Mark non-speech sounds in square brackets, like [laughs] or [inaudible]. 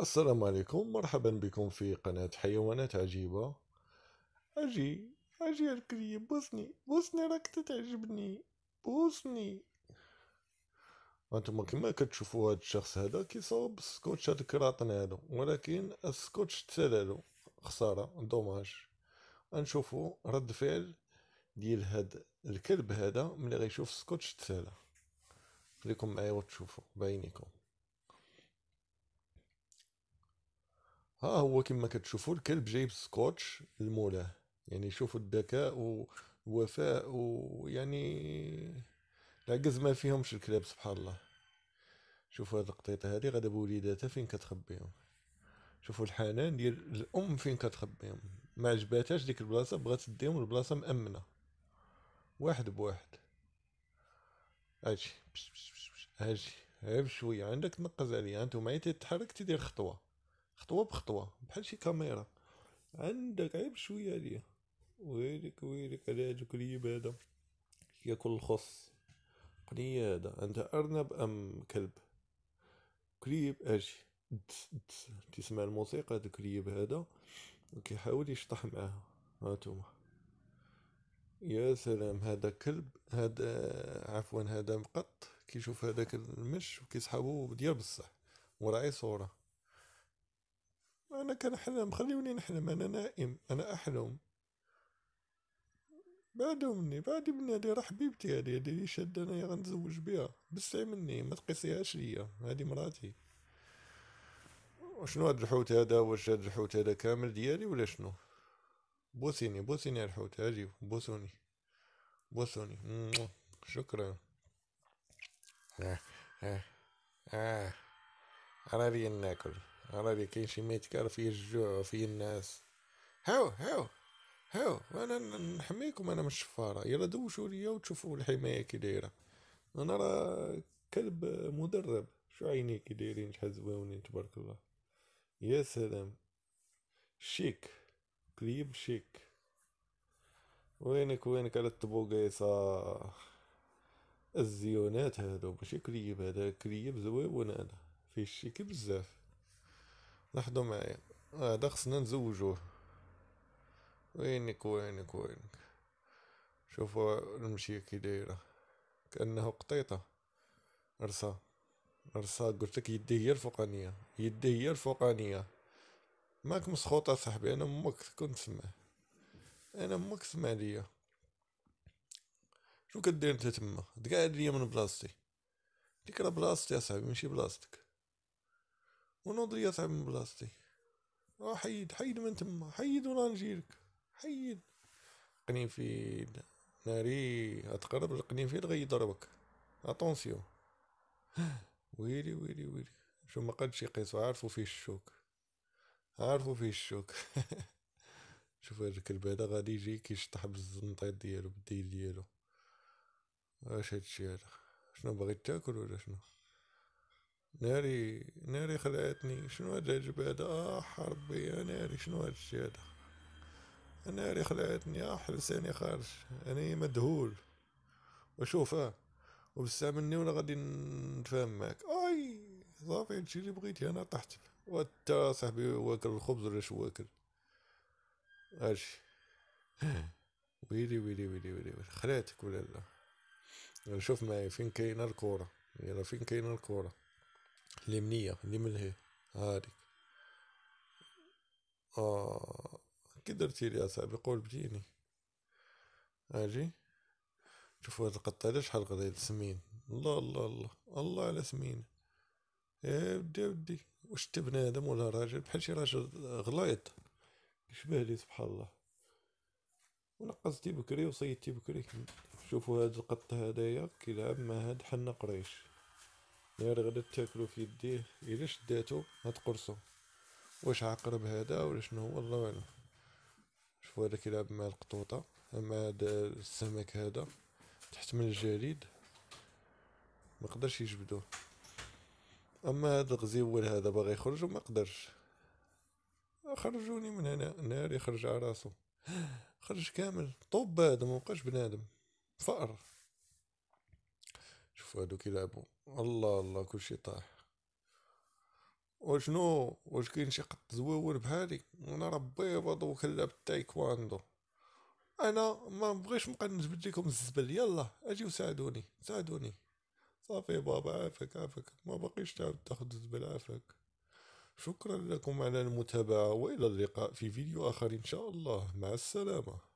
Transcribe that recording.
السلام عليكم مرحبا بكم في قناة حيوانات عجيبة أجي أجي الكريم بوسني بوسني راك تتعجبني بوسني وانتم كما كتشوفوا هاد الشخص هذا كيصاوب السكوتش هاد الكراطن هادو ولكن السكوتش تسلالو خسارة دوماج غنشوفو رد فعل ديال هاد الكلب هذا ملي غيشوف السكوتش تسالا خليكم معايا وتشوفوا بعينيكم ها هو كما كتشوفوا الكلب جايب سكوتش لمولاه يعني شوفوا الذكاء والوفاء ويعني العكز ما فيهمش الكلاب سبحان الله شوفوا هاد القطيطه هادي غدا بوليداتها فين كتخبيهم شوفوا الحنان ديال الام فين كتخبيهم ما عجباتهاش ديك البلاصه بغات تديهم لبلاصه مامنه واحد بواحد اجي هاجي هاجي شويه عندك تنقز عليا انت معايا تتحرك تدير خطوه خطوه بخطوه بحال شي كاميرا عندك عيب شويه عليا ويلك ويلك على هاد الكليب هذا ياكل الخص قلي هذا انت ارنب ام كلب كليب اجي تسمع الموسيقى هاد الكليب هذا وكيحاول يشطح معاها هانتوما يا سلام هذا كلب هذا عفوا هذا مقط كيشوف هذاك المش وكيسحبو ديال بصح وراعي صوره انا كنحلم خليوني نحلم انا نائم انا احلم بعدو مني بعدو مني هادي راه حبيبتي هادي هادي اللي شاد انايا غنتزوج بها بسعي مني ما تقيسيهاش ليا هادي مراتي وشنو هاد الحوت هذا واش هاد الحوت هذا كامل ديالي ولا شنو بوسيني بوسيني الحوت هاجي بوسوني بوسوني شكرا اه اه اه انا ناكل غرالي كاين شي ميتكار في فيه الجوع وفيه الناس هاو هاو هاو انا نحميكم انا من الشفاره يلا دوشوا ليا وتشوفوا الحمايه كي دايره انا راه كلب مدرب شو عيني كي دايرين شحال زويونين تبارك الله يا سلام شيك كليب شيك وينك وينك على الطبوقيصة الزيونات هادو ماشي كليب هذا كليب زويون انا فيه الشيك بزاف لحظة معايا هذا آه خصنا نزوجوه وينك وينك وينك شوفوا المشية كي دايرة كأنه قطيطة رصا رصا قلت لك يدي هي الفوقانية يدي هي الفوقانية ماك مسخوطة صاحبي أنا أمك كنت سمع أنا أمك سمع ليا شنو كدير انت تما تقعد ليا من بلاصتي ديك راه بلاصتي اصاحبي ماشي بلاصتك ونوضري يصعب من بلاصتي راه حيد حيد من تما حيد ولا نجيلك حيد قنينفيد ناري غتقرب غي غيضربك اتونسيون ويلي ويلي ويلي شو ما قدش يقيسو عارفو فيه الشوك عارفو فيه الشوك شوف هاد الكلب هذا غادي يجي كيشطح بالزنطيط ديالو بالديل ديالو اش هادشي هذا شنو باغي تاكل ولا شنو ناري ناري خلعتني شنو هاد الجبادة آه حربي يا ناري شنو هاد الشي هذا ناري خلعتني آه لساني خارج أنا مدهول وشوف آه مني ولا غادي نتفاهم معاك اي صافي هادشي اللي بغيتي انا طحت وانت صاحبي واكل الخبز ولا شو واكل هادشي [laughs] ويلي ويلي ويلي ويلي خلعتك ولا لا شوف معايا فين كاينه الكوره يلا فين كاينه الكوره اليمنية اليمن هي هاديك آه كدرتي لي أصاحبي قول بجيني أجي شوفوا هاد القطة شحال غدا سمين الله الله الله الله على سمين يا إيه، ودي يا ودي واش انت بنادم ولا راجل بحال شي راجل غلايط يشبه لي سبحان الله ونقصتي بكري وصيدتي بكري شوفوا هاد القط هدايا كيلعب مع هاد حنا قريش غير غدا تاكلو في يديه الا شداتو غتقرصو واش عقرب هذا ولا شنو هو الله اعلم شوف هذا كيلعب مع القطوطه مع هذا السمك هذا تحت من الجليد ما قدرش يجبدوه اما هذا الغزيول هذا باغي يخرج وما قدرش خرجوني من هنا ناري خرج على راسو خرج كامل طوب بنادم ومبقاش بنادم فأر تلف هذوك يلعبوا الله الله كلشي طاح وشنو واش كاين شي قط زواور بحالي وانا ربي برضو كنلعب التايكواندو انا ما بغيش نبقى نجبد لكم الزبل يلا اجي ساعدوني ساعدوني صافي بابا عافاك عافاك ما بقيش تعاود تاخذ الزبل عافاك شكرا لكم على المتابعه والى اللقاء في فيديو اخر ان شاء الله مع السلامه